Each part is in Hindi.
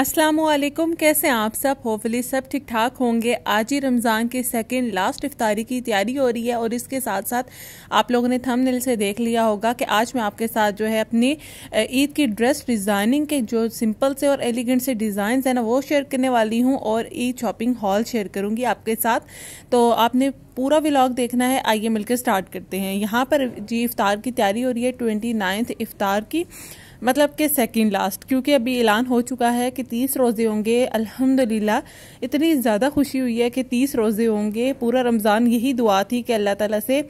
अस्सलाम वालेकुम कैसे आप सब होपफुली सब ठीक ठाक होंगे आज ही रमज़ान के सेकंड लास्ट इफ्तारी की तैयारी हो रही है और इसके साथ साथ आप लोगों ने थंबनेल से देख लिया होगा कि आज मैं आपके साथ जो है अपनी ईद की ड्रेस डिज़ाइनिंग के जो सिंपल से और एलिगेंट से डिज़ाइन है ना वो शेयर करने वाली हूँ और ईद शॉपिंग हॉल शेयर करूँगी आपके साथ तो आपने पूरा व्लॉग देखना है आइए मिलकर स्टार्ट करते हैं यहाँ पर जी इफ्तार की तैयारी हो रही है ट्वेंटी इफ्तार की मतलब कि सेकंड लास्ट क्योंकि अभी ऐलान हो चुका है कि तीस रोज़े होंगे अल्हम्दुलिल्लाह इतनी ज़्यादा खुशी हुई है कि तीस रोज़े होंगे पूरा रमज़ान यही दुआ थी कि अल्लाह ताला से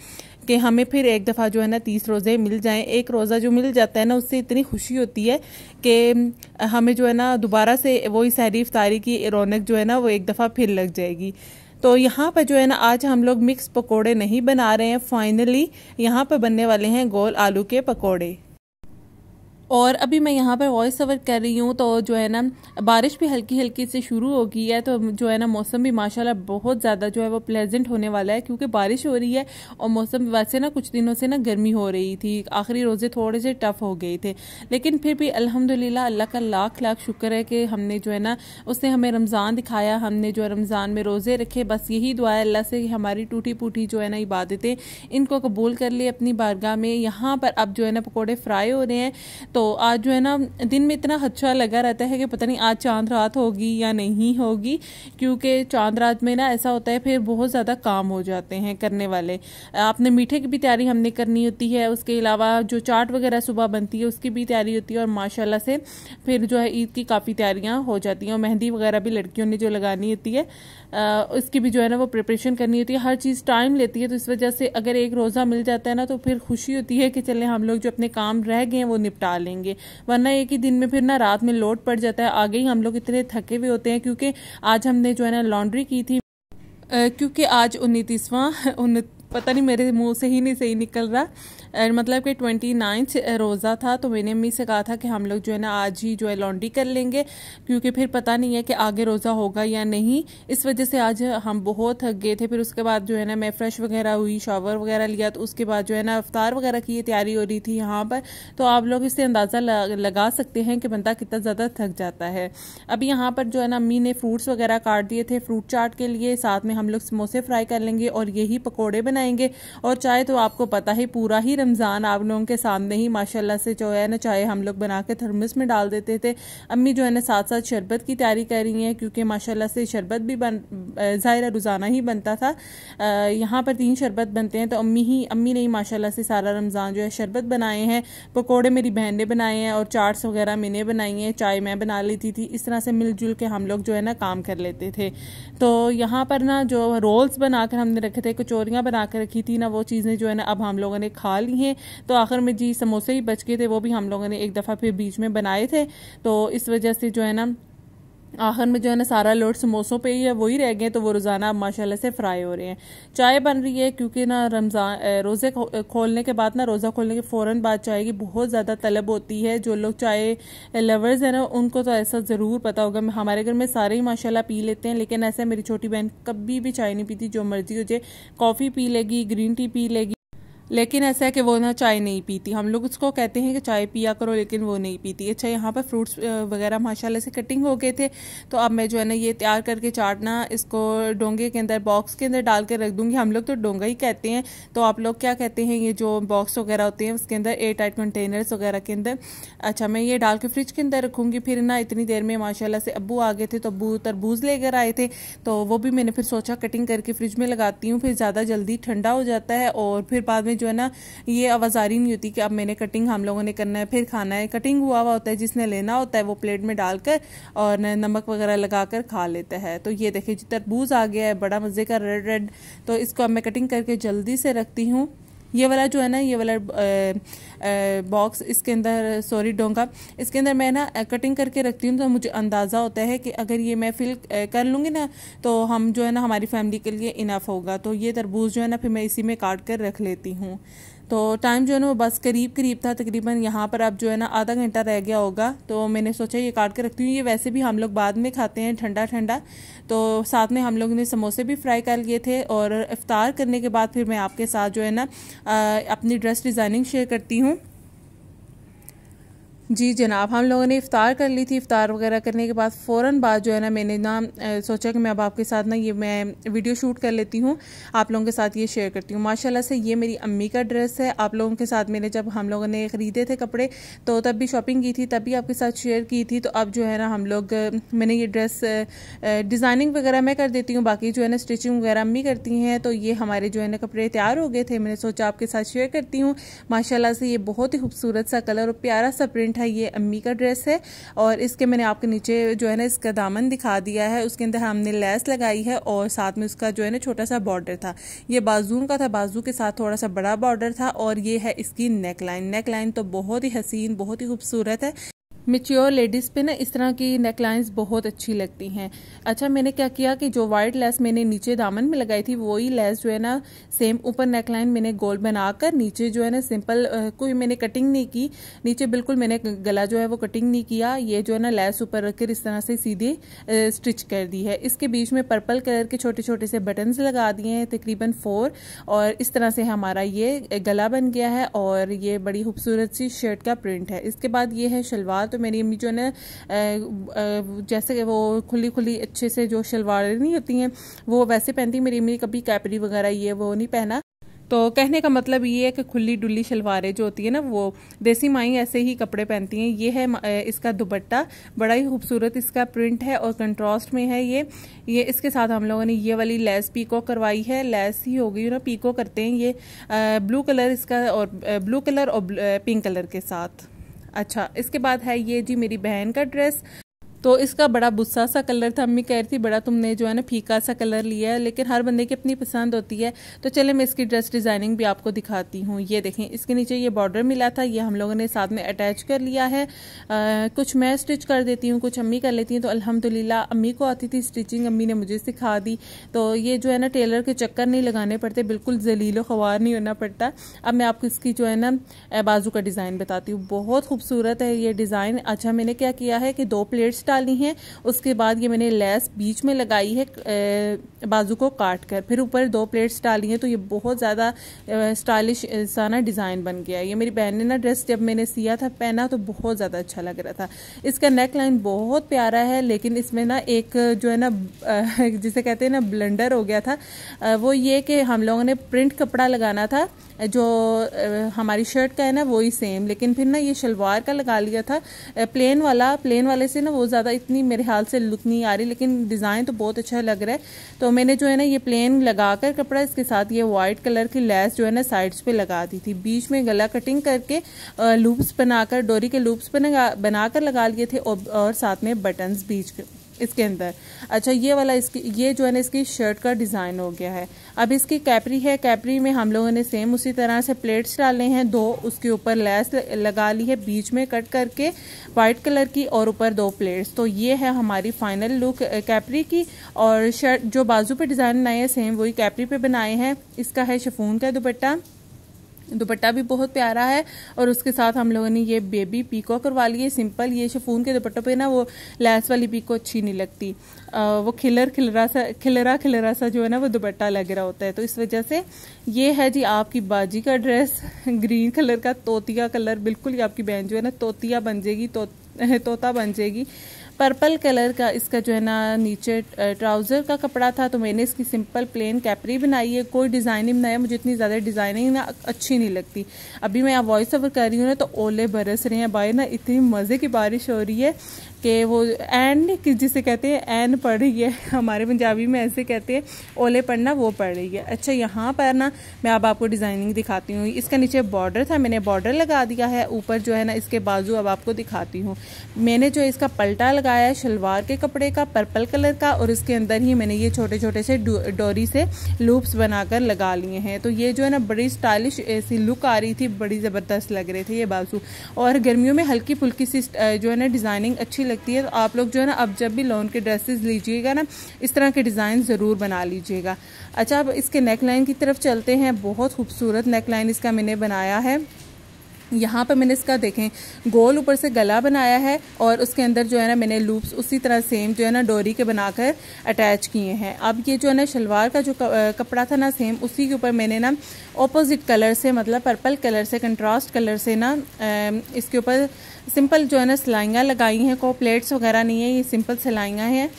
कि हमें फिर एक दफ़ा जो है ना तीस रोज़े मिल जाएं एक रोज़ा जो मिल जाता है ना उससे इतनी खुशी होती है कि हमें जो है ना दोबारा से वही सहरी तारी की रौनक जो है ना वो एक दफ़ा फिर लग जाएगी तो यहाँ पर जो है ना आज हम लोग मिक्स पकोड़े नहीं बना रहे हैं फाइनली यहाँ पर बनने वाले हैं गोल आलू के पकोड़े और अभी मैं यहाँ पर वॉइस ओवर कर रही हूँ तो जो है ना बारिश भी हल्की हल्की से शुरू हो गई है तो जो है ना मौसम भी माशाल्लाह बहुत ज़्यादा जो है वो प्लेजेंट होने वाला है क्योंकि बारिश हो रही है और मौसम वैसे ना कुछ दिनों से ना गर्मी हो रही थी आखिरी रोज़े थोड़े से टफ हो गए थे लेकिन फिर भी अलहमदिल्ला अल्लाह का लाख लाख शुक्र है कि हमने जो है ना उसने हमें रमज़ान दिखाया हमने जो रमज़ान में रोज़े रखे बस यही दुआ है अल्लाह से हमारी टूटी पूटी जो है ना इबादतें इनको कबूल कर लिए अपनी बारगाह में यहाँ पर अब जो है ना पकौड़े फ्राई हो रहे हैं तो आज जो है ना दिन में इतना अच्छा लगा रहता है कि पता नहीं आज चांद रात होगी या नहीं होगी क्योंकि चांद रात में ना ऐसा होता है फिर बहुत ज़्यादा काम हो जाते हैं करने वाले आपने मीठे की भी तैयारी हमने करनी होती है उसके अलावा जो चाट वगैरह सुबह बनती है उसकी भी तैयारी होती है और माशाला से फिर जो है ईद की काफ़ी तैयारियाँ हो जाती हैं और मेहंदी वगैरह भी लड़कियों ने जो लगानी होती है उसकी भी जो है ना वो प्रिपरेशन करनी होती है हर चीज़ टाइम लेती है तो इस वजह से अगर एक रोज़ा मिल जाता है ना तो फिर खुशी होती है कि चले हम लोग जो अपने काम रह गए हैं वो निपटा डालेंगे वरना एक ही दिन में फिर ना रात में लोड पड़ जाता है आगे ही हम लोग इतने थके हुए होते हैं क्योंकि आज हमने जो है ना लॉन्ड्री की थी क्योंकि आज उनतीसवां उन पता नहीं मेरे मुंह से ही नहीं सही निकल रहा मतलब कि ट्वेंटी नाइन्थ रोज़ा था तो मैंने अम्मी से कहा था कि हम लोग जो है ना आज ही जो है लॉन्ड्री कर लेंगे क्योंकि फिर पता नहीं है कि आगे रोज़ा होगा या नहीं इस वजह से आज हम बहुत थक गए थे फिर उसके बाद जो है ना मैं फ्रेश वगैरह हुई शॉवर वगैरह लिया तो उसके बाद जो है ना अफ्तार वगैरह की तैयारी हो रही थी यहाँ पर तो आप लोग इससे अंदाज़ा लगा सकते हैं कि बंदा कितना ज़्यादा थक जाता है अब यहाँ पर जो है ना अम्मी ने फ्रूट्स वगैरह काट दिए थे फ्रूट चाट के लिए साथ में हम लोग समोसे फ्राई कर लेंगे और यही पकौड़े बनाएंगे और चाय तो आपको पता ही पूरा ही रमज़ान आप लोगों के सामने ही माशाल्लाह से जो है ना चाय हम लोग बना के थर्मस में डाल देते थे अम्मी जो है ना साथ साथ शरबत की तैयारी कर रही हैं क्योंकि माशाल्लाह से शरबत भी बन ज़ाहिर रोज़ाना ही बनता था यहाँ पर तीन शरबत बनते हैं तो अम्मी ही अम्मी ने ही माशाला से सारा रमज़ान जो है शरबत बनाए हैं पकौड़े मेरी बहन ने बनाए हैं और चाट्स वगैरह मैंने बनाई हैं चाय मैं बना लेती थी इस तरह से मिलजुल के हम लोग जो है ना काम कर लेते थे तो यहाँ पर ना जो रोल्स बनाकर हमने रखे थे कचोरियाँ बना कर रखी थी ना वो चीज़ें जो है ना अब हम लोगों ने खा ली बनाई हैं तो आखिर में जी समोसे ही बच गए थे वो भी हम लोगों ने एक दफ़ा फिर बीच में बनाए थे तो इस वजह से जो है ना आखिर में जो है ना सारा लोड समोसों पे ही है वही रह गए तो वो रोज़ाना अब माशाल्लाह से फ्राई हो रहे हैं चाय बन रही है क्योंकि ना रमज़ान रोज़े खोलने के बाद ना रोज़ा खोलने के फ़ौर बाद चाय की बहुत ज़्यादा तलब होती है जो लोग चाय लवर्स हैं ना उनको तो ऐसा ज़रूर पता होगा हमारे घर में सारे ही माशाला पी लेते हैं लेकिन ऐसा मेरी छोटी बहन कभी भी चाय नहीं पीती जो मर्जी हो जाए कॉफ़ी पी लेगी ग्रीन टी पी लेगी लेकिन ऐसा है कि वो ना चाय नहीं पीती हम लोग उसको कहते हैं कि चाय पिया करो लेकिन वो नहीं पीती अच्छा यहाँ पर फ्रूट्स वगैरह माशाल्लाह से कटिंग हो गए थे तो अब मैं जो है ना ये तैयार करके चाटना इसको डोंगे के अंदर बॉक्स के अंदर डाल के रख दूँगी हम लोग तो डोंगा ही कहते हैं तो आप लोग क्या कहते हैं ये जो बॉक्स वगैरह होते हैं उसके अंदर एयर टाइट कंटेनर्स वगैरह के अंदर अच्छा मैं ये डाल के फ्रिज के अंदर रखूँगी फिर ना इतनी देर में माशाला से अबू आ गए थे तो अबू तरबूज लेकर आए थे तो वो भी मैंने फिर सोचा कटिंग करके फ्रिज में लगाती हूँ फिर ज़्यादा जल्दी ठंडा हो जाता है और फिर बाद में में जो है ना ये आवाजारी नहीं होती कि अब मैंने कटिंग हम लोगों ने करना है फिर खाना है कटिंग हुआ हुआ होता है जिसने लेना होता है वो प्लेट में डालकर और नमक वगैरह लगा कर खा लेता है तो ये देखिए जी तरबूज आ गया है बड़ा मज़े का रेड रेड तो इसको अब मैं कटिंग करके जल्दी से रखती हूँ ये वाला जो है ना ये वाला बॉक्स इसके अंदर सॉरी डोंगा इसके अंदर मैं ना कटिंग करके रखती हूँ तो मुझे अंदाज़ा होता है कि अगर ये मैं फिल कर लूँगी ना तो हम जो है ना हमारी फैमिली के लिए इनफ होगा तो ये तरबूज जो है ना फिर मैं इसी में काट कर रख लेती हूँ तो टाइम जो है ना वो बस करीब करीब था तकरीबन यहाँ पर अब जो है ना आधा घंटा रह गया होगा तो मैंने सोचा ये काट के रखती हूँ ये वैसे भी हम लोग बाद में खाते हैं ठंडा ठंडा तो साथ में हम लोग ने समोसे भी फ्राई कर लिए थे और इफ्तार करने के बाद फिर मैं आपके साथ जो है ना अपनी ड्रेस डिज़ाइनिंग शेयर करती हूँ जी जनाब हम लोगों ने इफ्तार कर ली थी इफ़ार वगैरह करने के बाद फ़ौर बाद जो है ना मैंने ना सोचा कि मैं अब आपके साथ ना ये मैं वीडियो शूट कर लेती हूँ आप लोगों के साथ ये शेयर करती हूँ माशाल्लाह से ये मेरी अम्मी का ड्रेस है आप लोगों के साथ मैंने जब हम लोगों ने ख़रीदे थे कपड़े तो तब भी शॉपिंग की थी तब भी आपके साथ शेयर की थी तो अब जो है ना हम लोग मैंने ये ड्रेस डिज़ाइनिंग वगैरह मैं कर देती हूँ बाकी जो है ना स्टिचिंग वगैरह अम्मी करती हैं तो ये हमारे जो है ना कपड़े तैयार हो गए थे मैंने सोचा आपके साथ शेयर करती हूँ माशाला से ये बहुत ही खूबसूरत सा कलर और प्यारा सा प्रिंट प्रिंट है ये अम्मी का ड्रेस है और इसके मैंने आपके नीचे जो है ना इसका दामन दिखा दिया है उसके अंदर हमने लेस लगाई है और साथ में उसका जो है ना छोटा सा बॉर्डर था ये बाजून का था बाजू के साथ थोड़ा सा बड़ा बॉर्डर था और ये है इसकी नेक लाइन नेक लाइन तो बहुत ही हसीन बहुत ही खूबसूरत है मिच्योर लेडीज़ पे ना इस तरह की नेकलाइंस बहुत अच्छी लगती हैं अच्छा मैंने क्या किया कि जो वाइट लेस मैंने नीचे दामन में लगाई थी वही लेस जो है ना सेम ऊपर नेकलाइन मैंने गोल बनाकर नीचे जो है ना सिंपल कोई मैंने कटिंग नहीं की नीचे बिल्कुल मैंने गला जो है वो कटिंग नहीं किया ये जो है ना लेस ऊपर रखकर इस तरह से सीधे स्टिच कर दी है इसके बीच में पर्पल कलर के छोटे छोटे से बटन्स लगा दिए हैं तकरीबन फोर और इस तरह से हमारा ये गला बन गया है और ये बड़ी खूबसूरत सी शर्ट का प्रिंट है इसके बाद ये है शलवार तो तो मेरी अम्मी जो है ना जैसे वो खुली खुली अच्छे से जो शलवारें नहीं होती हैं वो वैसे पहनती मेरी अम्मी कभी कैपरी वगैरह ये वो नहीं पहना तो कहने का मतलब ये है कि खुली डुल्ली शलवारें जो होती है ना वो देसी माई ऐसे ही कपड़े पहनती हैं ये है इसका दुपट्टा बड़ा ही खूबसूरत इसका प्रिंट है और कंट्रास्ट में है ये ये इसके साथ हम लोगों ने ये वाली लेस पीको करवाई है लेस ही हो गई ना पीको करते हैं ये ब्लू कलर इसका और ब्लू कलर और पिंक कलर के साथ अच्छा इसके बाद है ये जी मेरी बहन का ड्रेस तो इसका बड़ा गुस्सा सा कलर था अम्मी कह रही थी बड़ा तुमने जो है ना फीका सा कलर लिया है लेकिन हर बंदे की अपनी पसंद होती है तो चले मैं इसकी ड्रेस डिज़ाइनिंग भी आपको दिखाती हूँ ये देखें इसके नीचे ये बॉर्डर मिला था ये हम लोगों ने साथ में अटैच कर लिया है आ, कुछ मैं स्टिच कर देती हूँ कुछ अम्मी कर लेती हैं तो अलहमदिल्ला अम्मी को आती थी स्टिचिंग अम्मी ने मुझे सिखा दी तो ये जो है ना टेलर के चक्कर नहीं लगाने पड़ते बिल्कुल जलीलो खवार नहीं होना पड़ता अब मैं आपको इसकी जो है ना बाजू का डिज़ाइन बताती हूँ बहुत खूबसूरत है ये डिज़ाइन अच्छा मैंने क्या किया है कि दो प्लेट्स डाली हैं उसके बाद ये मैंने लेस बीच में लगाई है बाजू को काट कर फिर ऊपर दो प्लेट्स डाली हैं तो ये बहुत ज़्यादा स्टाइलिश सा ना डिज़ाइन बन गया ये मेरी बहन ने ना ड्रेस जब मैंने सिया था पहना तो बहुत ज़्यादा अच्छा लग रहा था इसका नेक लाइन बहुत प्यारा है लेकिन इसमें ना एक जो है ना जिसे कहते हैं ना ब्लेंडर हो गया था वो ये कि हम लोगों ने प्रिंट कपड़ा लगाना था जो हमारी शर्ट का है ना वही सेम लेकिन फिर ना ये शलवार का लगा लिया था प्लेन वाला प्लेन वाले से ना वो ज़्यादा इतनी मेरे ख्याल से लुक नहीं आ रही लेकिन डिज़ाइन तो बहुत अच्छा लग रहा है तो मैंने जो है ना ये प्लेन लगा कर कपड़ा इसके साथ ये वाइट कलर की लेस जो है ना साइड्स पे लगा दी थी बीच में गला कटिंग करके लूप्स बनाकर डोरी के लूप्स बना बनाकर लगा लिए थे और साथ में बटन्स बीच के इसके अंदर अच्छा ये वाला इसकी ये जो है ना इसकी शर्ट का डिज़ाइन हो गया है अब इसकी कैपरी है कैपरी में हम लोगों ने सेम उसी तरह से प्लेट्स डाले हैं दो उसके ऊपर लेस लगा ली है बीच में कट करके वाइट कलर की और ऊपर दो प्लेट्स तो ये है हमारी फाइनल लुक कैपरी की और शर्ट जो बाजू पे डिज़ाइन बनाए हैं सेम वही कैपरी पे बनाए हैं इसका है शफून का दुपट्टा दुपट्टा भी बहुत प्यारा है और उसके साथ हम लोगों ने ये बेबी पीको करवा ली है सिंपल ये शफून के दुपट्टों पे ना वो लैस वाली पीको अच्छी नहीं लगती आ, वो खिलर खिलरा सा खिलरा खिलरा सा जो है ना वो दुपट्टा लग रहा होता है तो इस वजह से ये है जी आपकी बाजी का ड्रेस ग्रीन कलर का तोतिया कलर बिल्कुल ही आपकी बहन जो है ना तोतिया बन जाएगी तो तोता बन जाएगी पर्पल कलर का इसका जो है ना नीचे ट्राउज़र का कपड़ा था तो मैंने इसकी सिंपल प्लेन कैपरी बनाई है कोई डिज़ाइन बनाया मुझे इतनी ज़्यादा डिज़ाइनिंग ना अच्छी नहीं लगती अभी मैं यहाँ वॉइस ओवर कर रही हूँ ना तो ओले बरस रहे हैं बाहर ना इतनी मज़े की बारिश हो रही है कि वो एन जिसे कहते हैं एन पड़ रही है हमारे पंजाबी में ऐसे कहते हैं ओले पड़ना वो पड़ रही है अच्छा यहाँ पर ना मैं अब आपको डिज़ाइनिंग दिखाती हूँ इसका नीचे बॉर्डर था मैंने बॉर्डर लगा दिया है ऊपर जो है ना इसके बाजू अब आपको दिखाती हूँ मैंने जो इसका पलटा लगा लगाया है शलवार के कपड़े का पर्पल कलर का और इसके अंदर ही मैंने ये छोटे छोटे से डोरी से लूप्स बनाकर लगा लिए हैं तो ये जो है ना बड़ी स्टाइलिश ऐसी लुक आ रही थी बड़ी ज़बरदस्त लग रहे थे ये बाजू और गर्मियों में हल्की फुल्की सी जो है ना डिज़ाइनिंग अच्छी लगती है तो आप लोग जो है ना अब जब भी लॉन के ड्रेसेस लीजिएगा ना इस तरह के डिज़ाइन ज़रूर बना लीजिएगा अच्छा अब इसके नेकलाइन की तरफ चलते हैं बहुत खूबसूरत नेकलाइन इसका मैंने बनाया है यहाँ पर मैंने इसका देखें गोल ऊपर से गला बनाया है और उसके अंदर जो है ना मैंने लूप्स उसी तरह सेम जो है ना डोरी के बनाकर अटैच किए हैं अब ये जो है ना शलवार का जो कपड़ा था ना सेम उसी के ऊपर मैंने ना ऑपोजिट कलर से मतलब पर्पल कलर से कंट्रास्ट कलर से ना इसके ऊपर सिंपल जो है ना सिलाइयाँ लगाई हैं को प्लेट्स वगैरह नहीं है ये सिंपल सिलाइयाँ हैं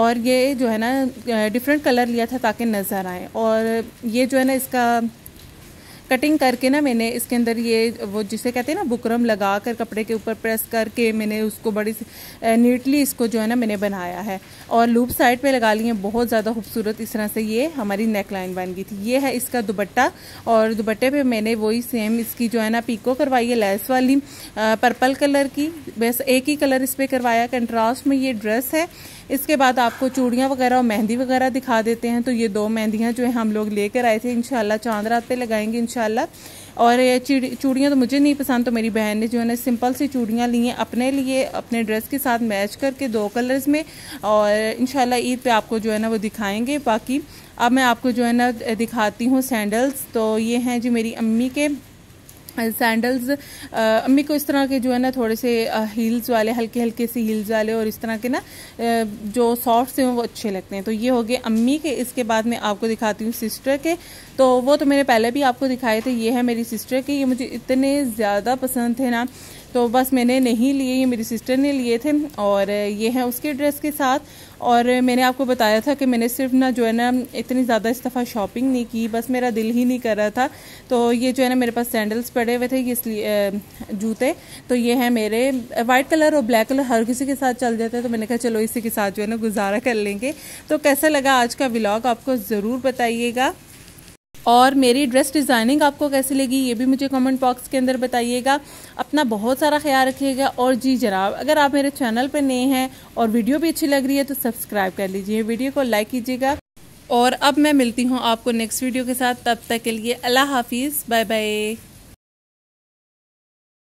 और ये जो है ना डिफरेंट कलर लिया था ताकि नज़र आए और ये जो है ना इसका कटिंग करके ना मैंने इसके अंदर ये वो जिसे कहते हैं ना बुकरम लगा कर कपड़े के ऊपर प्रेस करके मैंने उसको बड़ी नीटली इसको जो है ना मैंने बनाया है और लूप साइड पे लगा ली है बहुत ज़्यादा खूबसूरत इस तरह से ये हमारी नेक लाइन बन गई थी ये है इसका दुबट्टा और दुपट्टे पे मैंने वही सेम इसकी जो है ना पीको करवाई है लेस वाली पर्पल कलर की बस एक ही कलर इस पर करवाया कंट्रास्ट में ये ड्रेस है इसके बाद आपको चूड़ियाँ वगैरह और मेहंदी वगैरह दिखा देते हैं तो ये दो मेहंदियाँ जो है हम लोग लेकर आए थे इनशाला चांद रात पर लगाएंगे इनशाला और ये चूड़ियाँ तो मुझे नहीं पसंद तो मेरी बहन ने जो है ना सिंपल सी चूड़ियाँ ली हैं अपने लिए अपने ड्रेस के साथ मैच करके दो कलर्स में और इन ईद पे आपको जो है ना वो दिखाएंगे बाकी अब मैं आपको जो है ना दिखाती हूँ सैंडल्स तो ये हैं जी मेरी अम्मी के सैंडल्स अम्मी को इस तरह के जो है ना थोड़े से हील्स वाले हल्के हल्के से हील्स वाले और इस तरह के ना जो सॉफ्ट से वो अच्छे लगते हैं तो ये हो गए अम्मी के इसके बाद मैं आपको दिखाती हूँ सिस्टर के तो वो तो मैंने पहले भी आपको दिखाए थे ये है मेरी सिस्टर के ये मुझे इतने ज़्यादा पसंद थे ना तो बस मैंने नहीं लिए ये मेरी सिस्टर ने लिए थे और ये है उसके ड्रेस के साथ और मैंने आपको बताया था कि मैंने सिर्फ ना जो है ना इतनी ज़्यादा इस दफ़ा शॉपिंग नहीं की बस मेरा दिल ही नहीं कर रहा था तो ये जो है ना मेरे पास सैंडल्स पड़े हुए थे ये जूते तो ये हैं मेरे वाइट कलर और ब्लैक कलर हर किसी के साथ चल जाता है तो मैंने कहा चलो इसी के साथ जो है ना गुजारा कर लेंगे तो कैसा लगा आज का ब्लॉग आपको ज़रूर बताइएगा और मेरी ड्रेस डिज़ाइनिंग आपको कैसी लगी ये भी मुझे कमेंट बॉक्स के अंदर बताइएगा अपना बहुत सारा ख्याल रखिएगा और जी जनाब अगर आप मेरे चैनल पर नए हैं और वीडियो भी अच्छी लग रही है तो सब्सक्राइब कर लीजिए वीडियो को लाइक कीजिएगा और अब मैं मिलती हूँ आपको नेक्स्ट वीडियो के साथ तब तक के लिए अल्लाह हाफिज़ बाय बाय